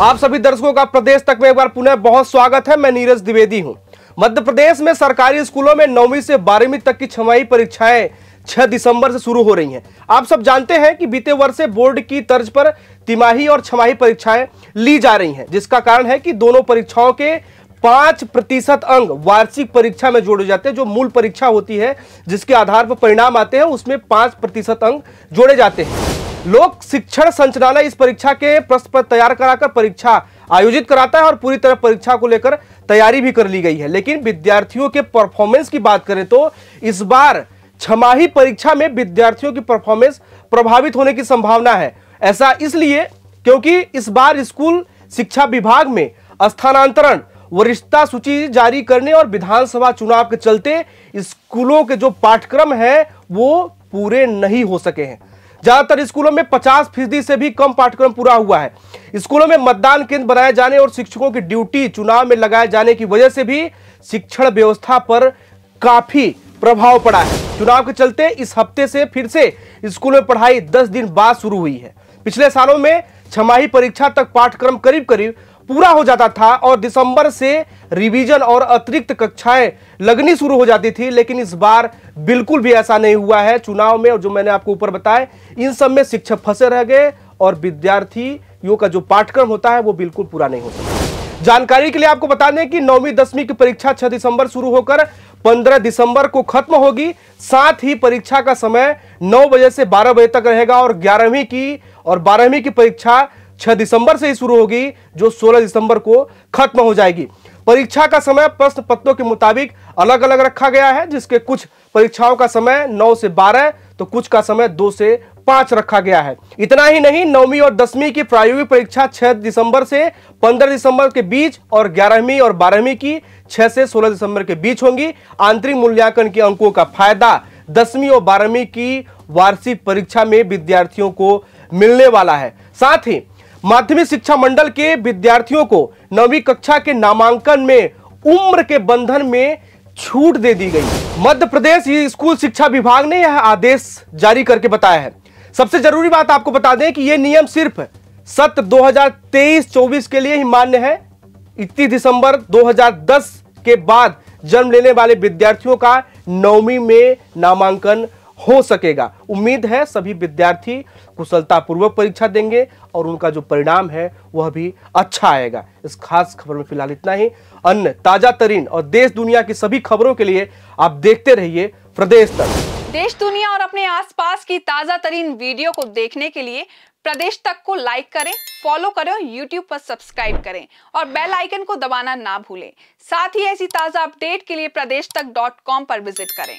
आप सभी दर्शकों का प्रदेश तक में एक बार पुनः बहुत स्वागत है मैं नीरज द्विवेदी हूं मध्य प्रदेश में सरकारी स्कूलों में नौवीं से बारहवीं तक की छमाही परीक्षाएं 6 दिसंबर से शुरू हो रही हैं आप सब जानते हैं कि बीते वर्ष से बोर्ड की तर्ज पर तिमाही और छमाही परीक्षाएं ली जा रही हैं जिसका कारण है कि दोनों परीक्षाओं के पांच प्रतिशत अंक वार्षिक परीक्षा में जोड़े जाते हैं जो मूल परीक्षा होती है जिसके आधार पर परिणाम आते हैं उसमें पांच प्रतिशत अंक जोड़े जाते हैं लोक शिक्षण संचालय इस परीक्षा के प्रश्न पत्र तैयार कराकर परीक्षा आयोजित कराता है और पूरी तरह परीक्षा को लेकर तैयारी भी कर ली गई है लेकिन विद्यार्थियों के परफॉर्मेंस की बात करें तो इस बार छमाही परीक्षा में विद्यार्थियों की परफॉर्मेंस प्रभावित होने की संभावना है ऐसा इसलिए क्योंकि इस बार स्कूल शिक्षा विभाग में स्थानांतरण वरिष्ठता सूची जारी करने और विधानसभा चुनाव के चलते स्कूलों के जो पाठ्यक्रम है वो पूरे नहीं हो सके हैं ज्यादातर स्कूलों में 50 फीसदी से भी कम पाठ्यक्रम पूरा हुआ है स्कूलों में मतदान केंद्र बनाए जाने और शिक्षकों की ड्यूटी चुनाव में लगाए जाने की वजह से भी शिक्षण व्यवस्था पर काफी प्रभाव पड़ा है चुनाव के चलते इस हफ्ते से फिर से स्कूलों में पढ़ाई दस दिन बाद शुरू हुई है पिछले सालों में छमाही परीक्षा तक पाठ्यक्रम करीब करीब पूरा हो जाता था और दिसंबर से रिवीजन और अतिरिक्त कक्षाएं लगनी शुरू हो जाती थी लेकिन इस बार बिल्कुल भी ऐसा नहीं हुआ है चुनाव में और जो मैंने आपको ऊपर बताया इन सब में शिक्षक फंसे रह गए और विद्यार्थियों का जो पाठ्यक्रम होता है वो बिल्कुल पूरा नहीं होता जानकारी के लिए आपको बता दें कि नौवीं दसवीं की परीक्षा छह दिसंबर शुरू होकर 15 दिसंबर को खत्म होगी साथ ही परीक्षा का समय 9 बजे से 12 बजे तक रहेगा और ग्यारहवीं की और बारहवीं की परीक्षा 6 दिसंबर से ही शुरू होगी जो 16 दिसंबर को खत्म हो जाएगी परीक्षा का समय प्रश्न पत्रों के मुताबिक अलग अलग रखा गया है जिसके कुछ परीक्षाओं का समय 9 से 12 तो कुछ का समय 2 से 5 रखा गया है इतना ही नहीं नौवीं और दसवीं की प्रायोगिक परीक्षा 6 दिसंबर से 15 दिसंबर के बीच और ग्यारहवीं और बारहवीं की 6 से 16 दिसंबर के बीच होंगी आंतरिक मूल्यांकन के अंकों का फायदा दसवीं और बारहवीं की वार्षिक परीक्षा में विद्यार्थियों को मिलने वाला है साथ ही माध्यमिक शिक्षा मंडल के विद्यार्थियों को नवीं कक्षा के नामांकन में उम्र के बंधन में छूट दे दी गई मध्य प्रदेश स्कूल शिक्षा विभाग ने यह आदेश जारी करके बताया है सबसे जरूरी बात आपको बता दें कि यह नियम सिर्फ सत्र 2023-24 के लिए ही मान्य है इकतीस दिसंबर 2010 के बाद जन्म लेने वाले विद्यार्थियों का नौवीं में नामांकन हो सकेगा उम्मीद है सभी विद्यार्थी कुशलतापूर्वक परीक्षा देंगे और उनका जो परिणाम है वह भी अच्छा आएगा इस खास खबर में फिलहाल इतना ही अन्य ताजा तरीन और देश दुनिया की सभी खबरों के लिए आप देखते रहिए प्रदेश तक देश दुनिया और अपने आसपास की ताजा तरीन वीडियो को देखने के लिए प्रदेश तक को लाइक करें फॉलो करें और यूट्यूब पर सब्सक्राइब करें और बेल आइकन को दबाना ना भूलें साथ ही ऐसी ताजा अपडेट के लिए प्रदेश तक डॉट कॉम पर विजिट करें